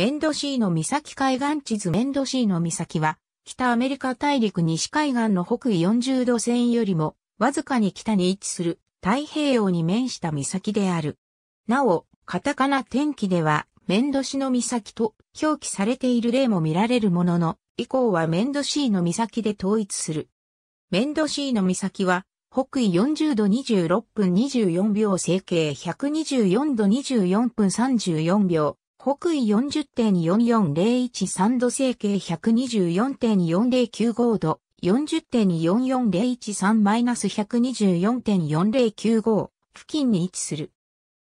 メンドシーノ岬海岸地図メンドシーノ岬は、北アメリカ大陸西海岸の北緯40度線よりも、わずかに北に位置する太平洋に面した岬である。なお、カタカナ天気では、メンドシノ岬と表記されている例も見られるものの、以降はメンドシーノ岬で統一する。メンドシーノ岬は、北緯40度26分24秒、整形124度24分34秒、北緯40.44013度整形124.4095度40.44013-124.4095付近に位置する。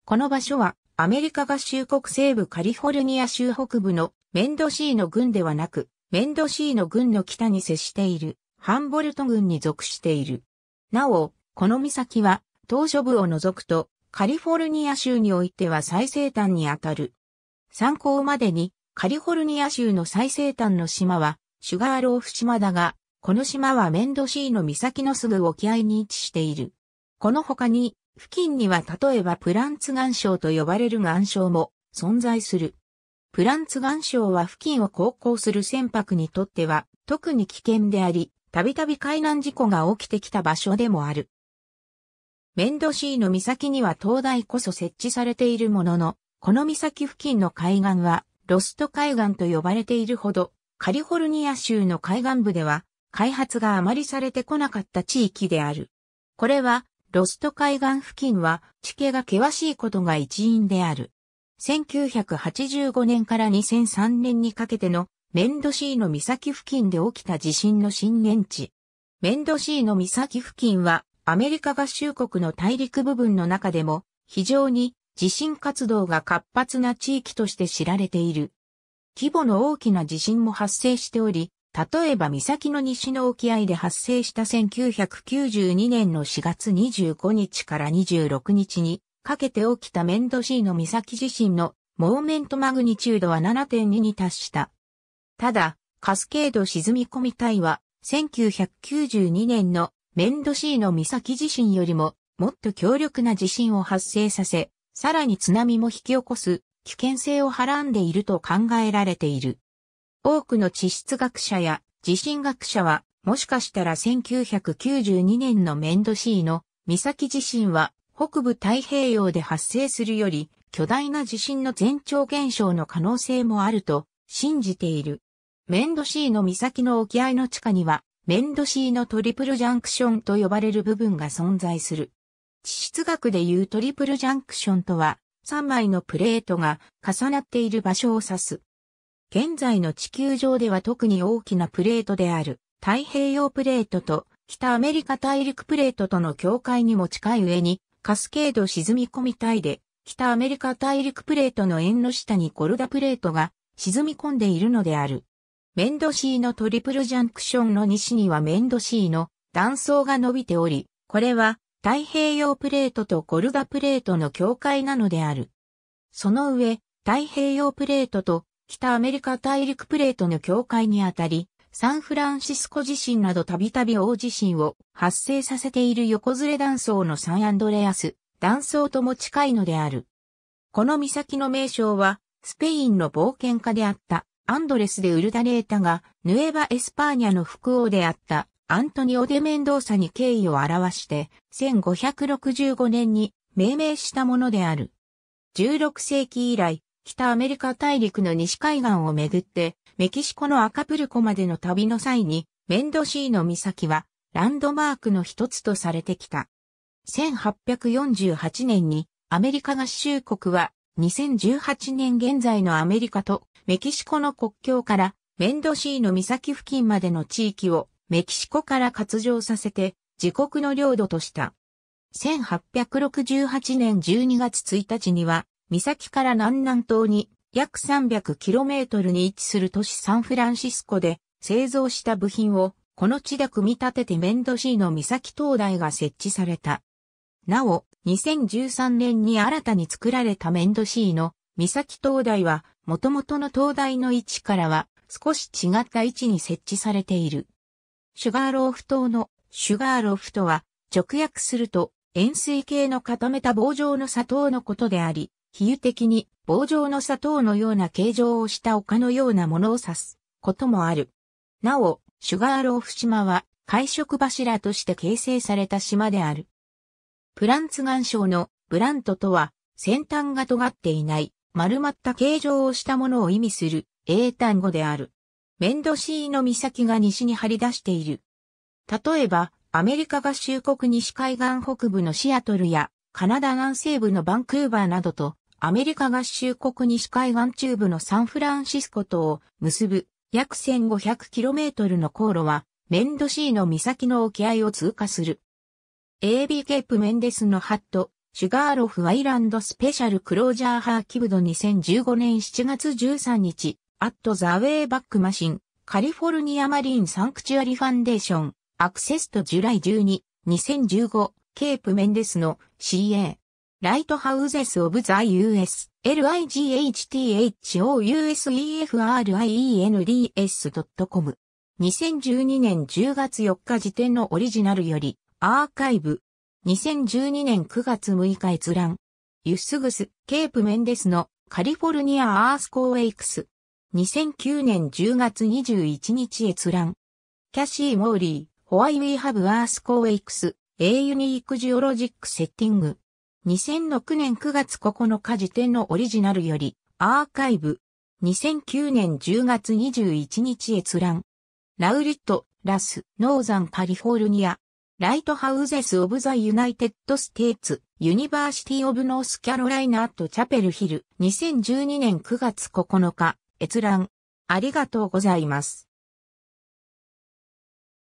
この場所はアメリカ合衆国西部カリフォルニア州北部のメンドシーの郡ではなく、メンドシーの郡の北に接しているハンボルト郡に属している。なお、この岬は島嶼部を除くとカリフォルニア州においては最西端にあたる参考までに、カリフォルニア州の最西端の島は、シュガーローフ島だが、この島はメンドシーの岬のすぐ沖合に位置している。この他に、付近には例えばプランツ岩礁と呼ばれる岩礁も存在する。プランツ岩礁は付近を航行する船舶にとっては特に危険であり、たびたび海難事故が起きてきた場所でもある。メンドシーの岬には灯台こそ設置されているものの、この岬付近の海岸は、ロスト海岸と呼ばれているほど、カリフォルニア州の海岸部では、開発があまりされてこなかった地域である。これは、ロスト海岸付近は地形が険しいことが一因である。1985年から2003年にかけてのメンドシーの岬付近で起きた地震の震源地。メンドシーの岬付近はアメリカ合衆国の大陸部分の中でも非常に地震活動が活発な地域として知られている。規模の大きな地震も発生しており、例えば岬の西の沖合で発生した1992年の4月25日から26日にかけて起きたメンドシーの岬地震のモーメントマグニチュードは7.2に達した。ただ、カスケード沈み込み帯は1992年のメンドシーの岬地震よりももっと強力な地震を発生させ、さらに津波も引き起こす危険性をはらんでいると考えられている。多くの地質学者や地震学者は、もしかしたら1992年のメンドシーの岬地震は北部太平洋で発生するより巨大な地震の前兆現象の可能性もあると信じている。メンドシーの岬の沖合の地下にはメンドシーのトリプルジャンクションと呼ばれる部分が存在する。地質学でいうトリプルジャンクションとは、3枚のプレートが重なっている場所を指す。現在の地球上では特に大きなプレートである太平洋プレートと北アメリカ大陸プレートとの境界にも近い上にカスケード沈み込み帯で北アメリカ大陸プレートの縁の下にコルダプレートが沈み込んでいるのである。メンドシーのトリプルジャンクションの西にはメンドシーの断層が伸びており、これは太平洋プレートとゴルガプレートの境界なのである。その上、太平洋プレートと北アメリカ大陸プレートの境界にあたり、サンフランシスコ地震などたびたび大地震を発生させている横ずれ断層のサンアンドレアス、断層とも近いのである。この岬の名称は、スペインの冒険家であったアンドレスでウルダレータが、ヌエバ・エスパーニャの副王であったアントニオ・デ・メンドーサに敬意を表して、1565年に命名したものである。16世紀以来、北アメリカ大陸の西海岸をめぐって、メキシコのアカプルコまでの旅の際に、メンドシーノ岬は、ランドマークの一つとされてきた。1848年に、アメリカ合衆国は、2018年現在のアメリカとメキシコの国境からメンドシーノ岬付近までの地域をメキシコから割譲させて自国の領土とした。1868年12月1日には、岬から南南東に約 300km に位置する都市サンフランシスコで製造した部品をこの地で組み立ててメンドシーの岬灯台が設置された。なお、2013年に新たに作られたメンドシーの岬灯台は、元々の灯台の位置からは少し違った位置に設置されている。シュガーローフ島のシュガーローフとは直訳すると塩水系の固めた棒状の砂糖のことであり、比喩的に棒状の砂糖のような形状をした丘のようなものを指すこともある。なお、シュガーローフ島は会食柱として形成された島である。プランツ岩礁のブラントとは先端が尖っていない丸まった形状をしたものを意味する英単語である。メンドシーの岬が西に張り出している。例えば、アメリカ合衆国西海岸北部のシアトルや、カナダ南西部のバンクーバーなどと、アメリカ合衆国西海岸中部のサンフランシスコとを結ぶ約 1500km の航路は、メンドシーの岬の沖合を通過する。AB ケープメンデスのハット、シュガーロフアイランドスペシャルクロージャーハーキブド2015年7月13日、アットザウェイバックマシン、カリフォルニアマリンサンクチュアリファンデーション、アクセスとジュライ12、2015、ケープメンデスの CA。ライトハウゼスオブザ US、lighthouseefrinds.com。2012年10月4日時点のオリジナルより、アーカイブ。2012年9月6日閲覧。ユスグス、ケープメンデスのカリフォルニアアースコーエイクス。2009年10月21日閲覧。キャシー・モーリー、ホワイウィーハブ・アース・コーエイクス、k A ユニーク・ジオロジック・セッティング。2006年9月9日時点のオリジナルより、アーカイブ。2009年10月21日閲覧。ラウリット、ラス、ノーザンカリフォルニア。ライトハウゼス・オブ・ザ・ユナイテッド・ステーツ、ユニバーシティ・オブ・ノース・キャロライナアット・チャペル・ヒル、2012年9月9日、閲覧ありがとうございます。